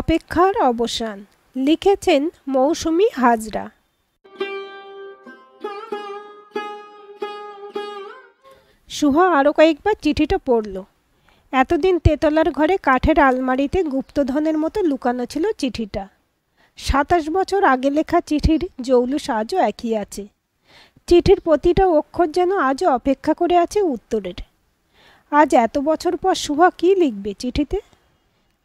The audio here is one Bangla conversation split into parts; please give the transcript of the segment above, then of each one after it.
অপেক্ষার অবসান লিখেছেন মৌসুমি হাজরা সুহা আরও কয়েকবার চিঠিটা পড়ল এতদিন তেতলার ঘরে কাঠের আলমারিতে গুপ্তধনের মতো লুকানো ছিল চিঠিটা সাতাশ বছর আগে লেখা চিঠির জৌলুস আজও একই আছে চিঠির প্রতিটা অক্ষর যেন আজও অপেক্ষা করে আছে উত্তরের আজ এত বছর পর সুভা কি লিখবে চিঠিতে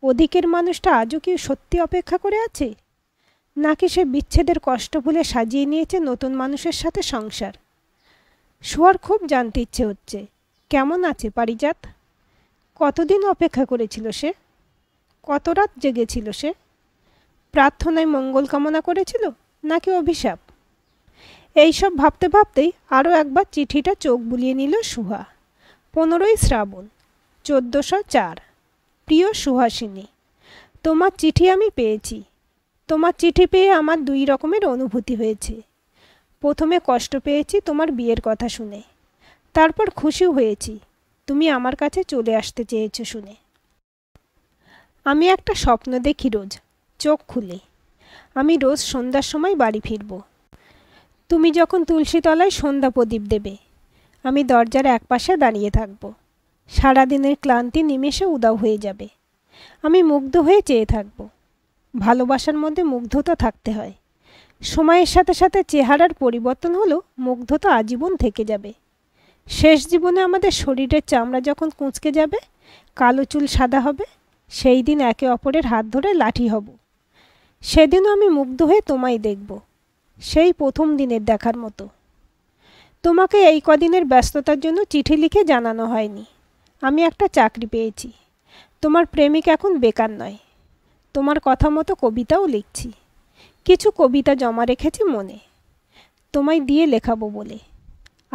ওদিকের মানুষটা আজও কি সত্যি অপেক্ষা করে আছে নাকি সে বিচ্ছেদের কষ্ট ভুলে সাজিয়ে নিয়েছে নতুন মানুষের সাথে সংসার শোয়ার খুব জানতে ইচ্ছে হচ্ছে কেমন আছে পারিজাত কতদিন অপেক্ষা করেছিল সে কত রাত জেগেছিল সে প্রার্থনায় মঙ্গল কামনা করেছিল নাকি অভিশাপ এইসব ভাবতে ভাবতেই আরও একবার চিঠিটা চোখ বুলিয়ে নিল সুহা পনেরোই শ্রাবণ চোদ্দোশো চার প্রিয় সুহাসিনী তোমার চিঠি আমি পেয়েছি তোমার চিঠি পেয়ে আমার দুই রকমের অনুভূতি হয়েছে প্রথমে কষ্ট পেয়েছি তোমার বিয়ের কথা শুনে তারপর খুশিও হয়েছি তুমি আমার কাছে চলে আসতে চেয়েছো শুনে আমি একটা স্বপ্ন দেখি রোজ চোখ খুলে আমি রোজ সন্ধ্যার সময় বাড়ি ফিরব তুমি যখন তুলসীতলায় সন্ধ্যা প্রদীপ দেবে আমি দরজার একপাশে দাঁড়িয়ে থাকবো সারাদিনের ক্লান্তি নিমেষে উদাও হয়ে যাবে আমি মুগ্ধ হয়ে চেয়ে থাকব ভালোবাসার মধ্যে মুগ্ধতা থাকতে হয় সময়ের সাথে সাথে চেহারার পরিবর্তন হলেও মুগ্ধতা আজীবন থেকে যাবে শেষ জীবনে আমাদের শরীরের চামড়া যখন কুঁচকে যাবে কালো চুল সাদা হবে সেই দিন একে অপরের হাত ধরে লাঠি হব সেদিনও আমি মুগ্ধ হয়ে তোমায় দেখব সেই প্রথম দিনের দেখার মতো তোমাকে এই কদিনের ব্যস্ততার জন্য চিঠি লিখে জানানো হয়নি আমি একটা চাকরি পেয়েছি তোমার প্রেমিক এখন বেকার নয় তোমার কথা মতো কবিতাও লিখছি কিছু কবিতা জমা রেখেছি মনে তোমায় দিয়ে লেখাবো বলে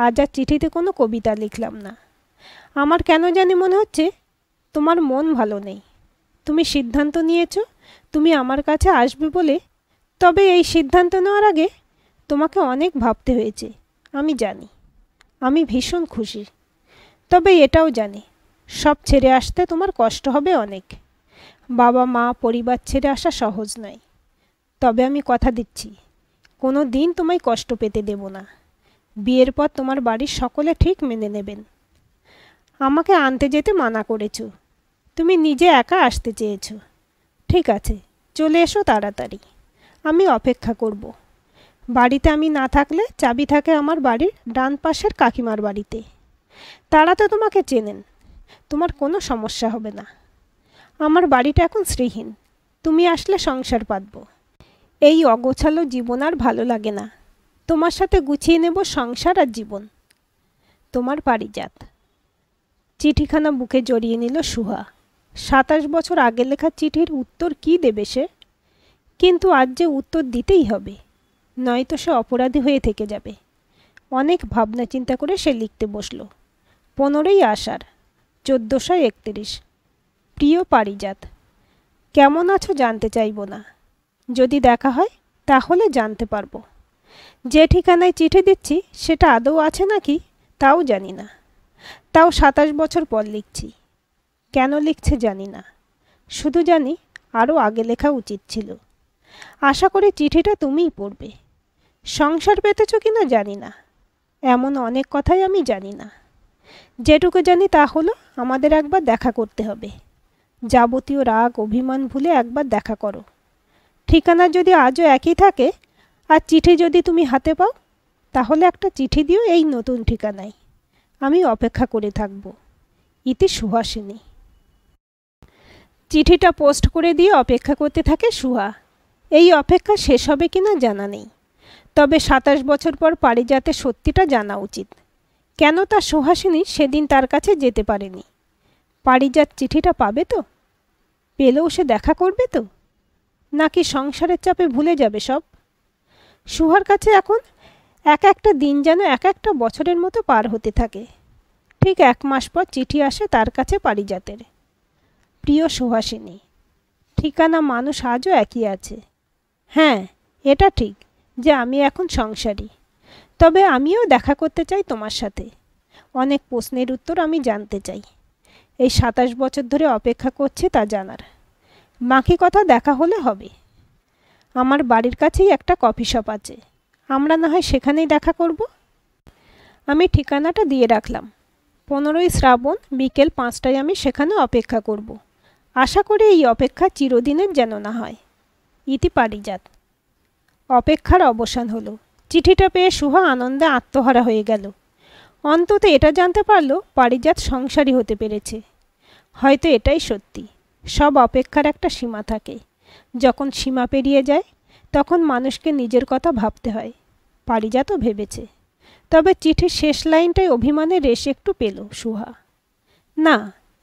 আজ আর চিঠিতে কোনো কবিতা লিখলাম না আমার কেন জানি মনে হচ্ছে তোমার মন ভালো নেই তুমি সিদ্ধান্ত নিয়েছ তুমি আমার কাছে আসবে বলে তবে এই সিদ্ধান্ত নেওয়ার আগে তোমাকে অনেক ভাবতে হয়েছে আমি জানি আমি ভীষণ খুশি তবে এটাও জানি সব ছেড়ে আসতে তোমার কষ্ট হবে অনেক বাবা মা পরিবার ছেড়ে আসা সহজ নয় তবে আমি কথা দিচ্ছি কোনো দিন তোমায় কষ্ট পেতে দেব না বিয়ের পর তোমার বাড়ির সকলে ঠিক মেনে নেবেন আমাকে আনতে যেতে মানা করেছ তুমি নিজে একা আসতে চেয়েছ ঠিক আছে চলে এসো তাড়াতাড়ি আমি অপেক্ষা করব বাড়িতে আমি না থাকলে চাবি থাকে আমার বাড়ির ডান পাশের কাকিমার বাড়িতে তারা তো তোমাকে চেনেন তোমার কোনো সমস্যা হবে না আমার বাড়িটা এখন শ্রীহীন তুমি আসলে সংসার পাতব এই অগোছালো জীবন আর ভালো লাগে না তোমার সাথে গুছিয়ে নেব সংসার আর জীবন তোমার পারিজাত চিঠিখানা বুকে জড়িয়ে নিল সুহা সাতাশ বছর আগে লেখা চিঠির উত্তর কি দেবে সে কিন্তু আজ যে উত্তর দিতেই হবে নয়তো সে অপরাধী হয়ে থেকে যাবে অনেক ভাবনা চিন্তা করে সে লিখতে বসল পনেরোই আষাঢ় চোদ্দোশো একত্রিশ প্রিয় পারিজাত কেমন আছো জানতে চাইব না যদি দেখা হয় তাহলে জানতে পারবো যে ঠিকানায় চিঠি দিচ্ছি সেটা আদৌ আছে নাকি তাও জানি না তাও সাতাশ বছর পর লিখছি কেন লিখছে জানি না শুধু জানি আরও আগে লেখা উচিত ছিল আশা করি চিঠিটা তুমিই পড়বে সংসার পেতেছ কিনা জানি না এমন অনেক কথাই আমি জানি না যেটুকু জানি তা হলো আমাদের একবার দেখা করতে হবে যাবতীয় রাগ অভিমান ভুলে একবার দেখা করো ঠিকানা যদি আজও একই থাকে আর চিঠি যদি তুমি হাতে পাও তাহলে একটা চিঠি দিও এই নতুন ঠিকানায় আমি অপেক্ষা করে থাকব ইতি সুহাসিনী চিঠিটা পোস্ট করে দিয়ে অপেক্ষা করতে থাকে সুহা এই অপেক্ষা শেষ হবে কিনা জানা নেই তবে সাতাশ বছর পর পারিজাতে সত্যিটা জানা উচিত কেন তা সুহাসিনী সেদিন তার কাছে যেতে পারেনি পারিজাত চিঠিটা পাবে তো পেলেও সে দেখা করবে তো নাকি সংসারের চাপে ভুলে যাবে সব সুহার কাছে এখন এক একটা দিন যেন এক একটা বছরের মতো পার হতে থাকে ঠিক এক মাস পর চিঠি আসে তার কাছে পারিজাতের প্রিয় সুহাসিনী ঠিকানা মানুষ আজও একই আছে হ্যাঁ এটা ঠিক যে আমি এখন সংসারী তবে আমিও দেখা করতে চাই তোমার সাথে অনেক প্রশ্নের উত্তর আমি জানতে চাই এই সাতাশ বছর ধরে অপেক্ষা করছি তা জানার বাকি কথা দেখা হলে হবে আমার বাড়ির কাছেই একটা কফি শপ আছে আমরা না হয় সেখানেই দেখা করব আমি ঠিকানাটা দিয়ে রাখলাম পনেরোই শ্রাবণ বিকেল পাঁচটায় আমি সেখানে অপেক্ষা করব আশা করি এই অপেক্ষা চিরদিনের যেন না হয় ইতি পারিজাত অপেক্ষার অবসান হলো চিঠিটা পেয়ে সুহা আনন্দে আত্মহারা হয়ে গেল অন্তত এটা জানতে পারল পারিজাত সংসারী হতে পেরেছে হয়তো এটাই সত্যি সব অপেক্ষার একটা সীমা থাকে যখন সীমা পেরিয়ে যায় তখন মানুষকে নিজের কথা ভাবতে হয় পারিজাতও ভেবেছে তবে চিঠির শেষ লাইনটাই অভিমানে রেশ একটু পেল সুহা না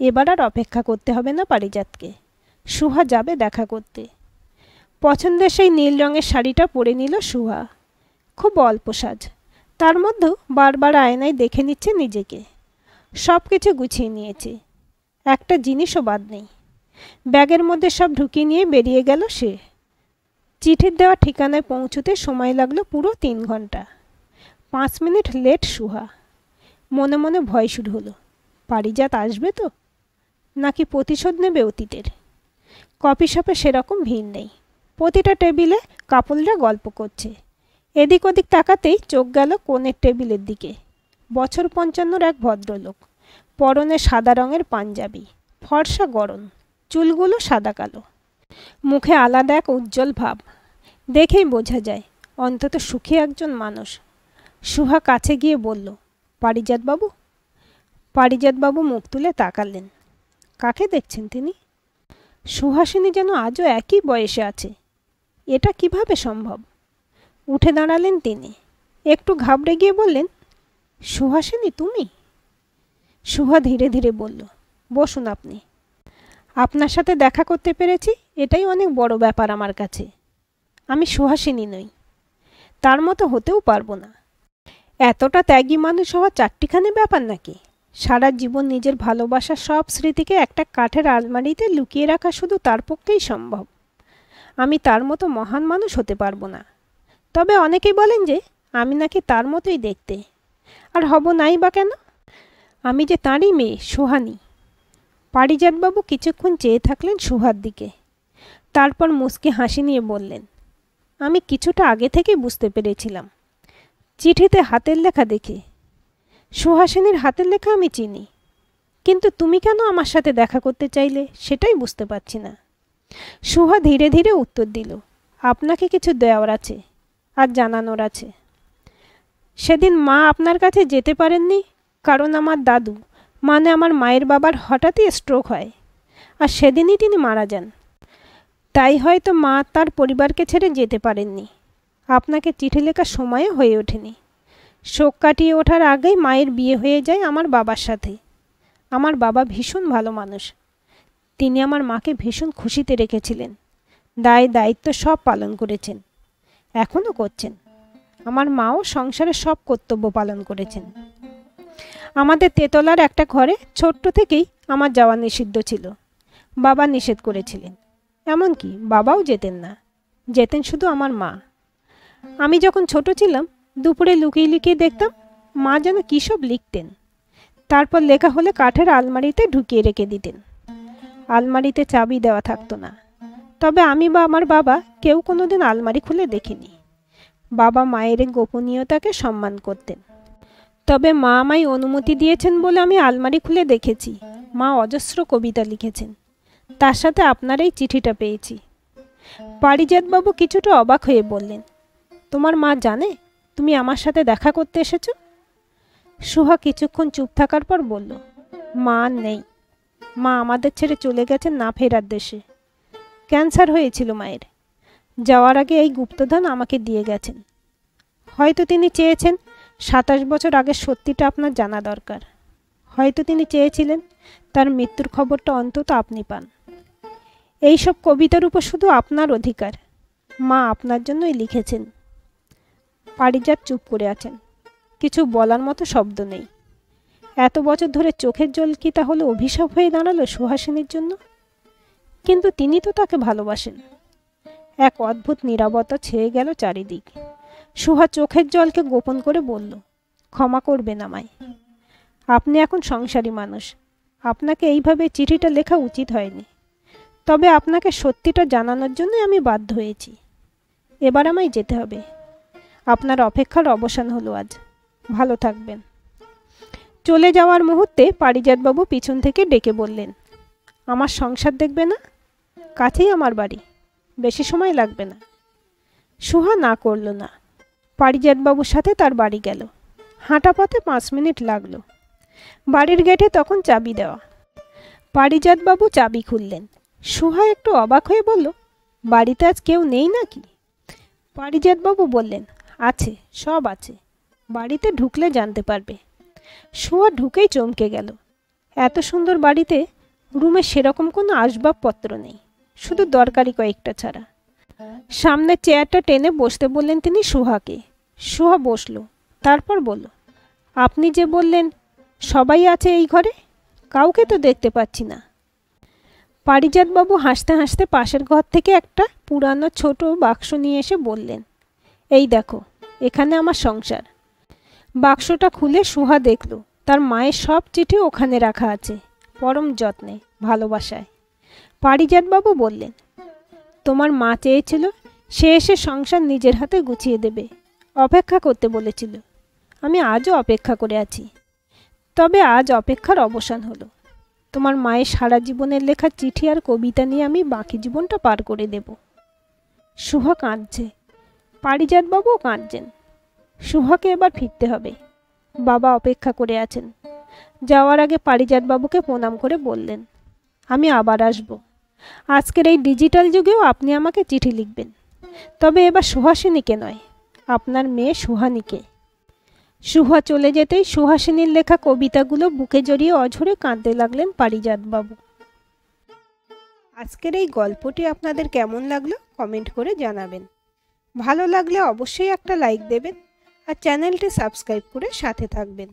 এবার আর অপেক্ষা করতে হবে না পারিজাতকে সুহা যাবে দেখা করতে পছন্দের সেই নীল রঙের শাড়িটা পরে নিল সুহা খুব অল্প সাজ তার মধ্যেও বারবার আয়নায় দেখে নিচ্ছে নিজেকে সব কিছু গুছিয়ে নিয়েছে একটা জিনিসও বাদ নেই ব্যাগের মধ্যে সব ঢুকিয়ে নিয়ে বেরিয়ে গেল সে চিঠির দেওয়া ঠিকানায় পৌঁছতে সময় লাগলো পুরো তিন ঘন্টা পাঁচ মিনিট লেট সুহা মনে মনে ভয় শুরু হলো পারিজাত আসবে তো নাকি প্রতিশোধ নেবে অতীতের কফি শপে সেরকম ভিড় নেই প্রতিটা টেবিলে কাপলরা গল্প করছে এদিক ওদিক তাকাতেই চোখ গেল কোণের টেবিলের দিকে বছর পঞ্চান্নর এক ভদ্রলোক পরনে সাদা রঙের পাঞ্জাবি ফর্সা গরম চুলগুলো সাদা কালো মুখে আলাদা এক উজ্জ্বল ভাব দেখেই বোঝা যায় অন্তত সুখী একজন মানুষ সুহা কাছে গিয়ে বলল পারিজাতবাবু পারিজাতবাবু মুখ তুলে তাকালেন কাকে দেখছেন তিনি সুহাসিনী যেন আজও একই বয়সে আছে এটা কিভাবে সম্ভব উঠে দাঁড়ালেন তিনি একটু ঘাবড়ে গিয়ে বললেন সুহাসিনী তুমি সুহা ধীরে ধীরে বলল বসুন আপনি আপনার সাথে দেখা করতে পেরেছি এটাই অনেক বড় ব্যাপার আমার কাছে আমি সুহাসিনী নই তার মতো হতেও পারবো না এতটা ত্যাগী মানুষ হওয়া চারটিখানি ব্যাপার নাকি সারা জীবন নিজের ভালোবাসার সব স্মৃতিকে একটা কাঠের আলমারিতে লুকিয়ে রাখা শুধু তার পক্ষেই সম্ভব আমি তার মতো মহান মানুষ হতে পারবো না তবে অনেকেই বলেন যে আমি নাকি তার মতোই দেখতে আর হব নাই বা কেন আমি যে তাঁরই মেয়ে সোহানি পারিজাতবাবু কিছুক্ষণ চেয়ে থাকলেন সুহার দিকে তারপর মুসকে হাসি নিয়ে বললেন আমি কিছুটা আগে থেকেই বুঝতে পেরেছিলাম চিঠিতে হাতের লেখা দেখে সুহাসিনীর হাতের লেখা আমি চিনি কিন্তু তুমি কেন আমার সাথে দেখা করতে চাইলে সেটাই বুঝতে পারছি না সুহা ধীরে ধীরে উত্তর দিল আপনাকে কিছু দেওয়ার আছে আর জানানোর আছে সেদিন মা আপনার কাছে যেতে পারেননি কারণ আমার দাদু মানে আমার মায়ের বাবার হঠাৎই স্ট্রোক হয় আর সেদিনই তিনি মারা যান তাই হয়তো মা তার পরিবারকে ছেড়ে যেতে পারেননি আপনাকে চিঠি লেখার সময়ে হয়ে ওঠেনি শোক কাটিয়ে ওঠার আগেই মায়ের বিয়ে হয়ে যায় আমার বাবার সাথে আমার বাবা ভীষণ ভালো মানুষ তিনি আমার মাকে ভীষণ খুশিতে রেখেছিলেন দায় দায়িত্ব সব পালন করেছেন এখনও করছেন আমার মাও সংসারে সব কর্তব্য পালন করেছেন আমাদের তেতলার একটা ঘরে ছোট্ট থেকেই আমার যাওয়া নিষিদ্ধ ছিল বাবা নিষেধ করেছিলেন এমনকি বাবাও যেতেন না যেতেন শুধু আমার মা আমি যখন ছোট ছিলাম দুপুরে লুকিয়ে লুকিয়ে দেখতাম মা যেন কী সব লিখতেন তারপর লেখা হলে কাঠের আলমারিতে ঢুকিয়ে রেখে দিতেন আলমারিতে চাবি দেওয়া থাকতো না তবে আমি বা আমার বাবা কেউ কোনো দিন আলমারি খুলে দেখিনি বাবা মায়ের গোপনীয়তাকে সম্মান করতেন তবে মা আমায় অনুমতি দিয়েছেন বলে আমি আলমারি খুলে দেখেছি মা অজস্র কবিতা লিখেছেন তার সাথে আপনার এই চিঠিটা পেয়েছি পারিজাতবাবু কিছুটা অবাক হয়ে বললেন তোমার মা জানে তুমি আমার সাথে দেখা করতে এসেছো সুহা কিছুক্ষণ চুপ থাকার পর বলল মা নেই মা আমাদের ছেড়ে চলে গেছেন না ফেরার দেশে ক্যান্সার হয়েছিল মায়ের যাওয়ার আগে এই গুপ্তধন আমাকে দিয়ে গেছেন হয়তো তিনি চেয়েছেন সাতাশ বছর আগে সত্যিটা আপনার জানা দরকার হয়তো তিনি চেয়েছিলেন তার মৃত্যুর খবরটা অন্তত আপনি পান এইসব কবিতার উপর শুধু আপনার অধিকার মা আপনার জন্যই লিখেছেন পারিজাত চুপ করে আছেন কিছু বলার মতো শব্দ নেই এত বছর ধরে চোখের জল কি তাহলে অভিশাপ হয়ে দাঁড়ালো সুহাসিনীর জন্য কিন্তু তিনি তো তাকে ভালোবাসেন এক অদ্ভুত নিরাপত্তা ছেয়ে গেল চারিদিক সুহা চোখের জলকে গোপন করে বলল ক্ষমা করবেন আমায় আপনি এখন সংসারী মানুষ আপনাকে এইভাবে চিঠিটা লেখা উচিত হয়নি তবে আপনাকে সত্যিটা জানানোর জন্য আমি বাধ্য হয়েছি এবার আমায় যেতে হবে আপনার অপেক্ষার অবসান হলো আজ ভালো থাকবেন চলে যাওয়ার মুহূর্তে পারিজাতবাবু পিছন থেকে ডেকে বললেন আমার সংসার দেখবে না কাছেই আমার বাড়ি বেশি সময় লাগবে না সুহা না করল না পারিজাতবাবুর সাথে তার বাড়ি গেল হাঁটা পথে পাঁচ মিনিট লাগলো বাড়ির গেটে তখন চাবি দেওয়া পারিজাতবাবু চাবি খুললেন সুহা একটু অবাক হয়ে বলল বাড়িতে আজ কেউ নেই নাকি পারিজাতবাবু বললেন আছে সব আছে বাড়িতে ঢুকলে জানতে পারবে সুহা ঢুকেই চমকে গেল এত সুন্দর বাড়িতে রুমে সেরকম কোনো আসবাবপত্র নেই শুধু দরকারি কয়েকটা ছাড়া সামনে চেয়ারটা টেনে বসতে বললেন তিনি সুহাকে সুহা বসল তারপর বলল আপনি যে বললেন সবাই আছে এই ঘরে কাউকে তো দেখতে পাচ্ছি না পারিজাতবাবু হাসতে হাসতে পাশের ঘর থেকে একটা পুরানো ছোট বাক্স নিয়ে এসে বললেন এই দেখো এখানে আমার সংসার বাক্সটা খুলে সুহা দেখল তার মায়ের সব চিঠি ওখানে রাখা আছে পরম যত্নে ভালোবাসায় পারিজাতবাবু বললেন তোমার মা চেয়েছিল সে এসে সংসার নিজের হাতে গুছিয়ে দেবে অপেক্ষা করতে বলেছিল আমি আজও অপেক্ষা করে আছি তবে আজ অপেক্ষার অবসান হলো তোমার মায়ের সারা জীবনের লেখা চিঠি আর কবিতা নিয়ে আমি বাকি জীবনটা পার করে দেব শুভা কাঁদছে পারিজাতবাবুও কাঁদছেন শুভাকে এবার ফিরতে হবে বাবা অপেক্ষা করে আছেন যাওয়ার আগে পারিজাতবাবুকে প্রণাম করে বললেন আমি আবার আসবো আজকের এই ডিজিটাল যুগেও আপনি আমাকে চিঠি লিখবেন তবে এবার সুহাসিনীকে নয় আপনার মেয়ে সুহানিকে সুহা চলে যেতেই সুহাসিনীর লেখা কবিতাগুলো বুকে জড়িয়ে অঝরে কাঁদতে লাগলেন পারিজাতবাবু আজকের এই গল্পটি আপনাদের কেমন লাগলো কমেন্ট করে জানাবেন ভালো লাগলে অবশ্যই একটা লাইক দেবেন আর চ্যানেলটি সাবস্ক্রাইব করে সাথে থাকবেন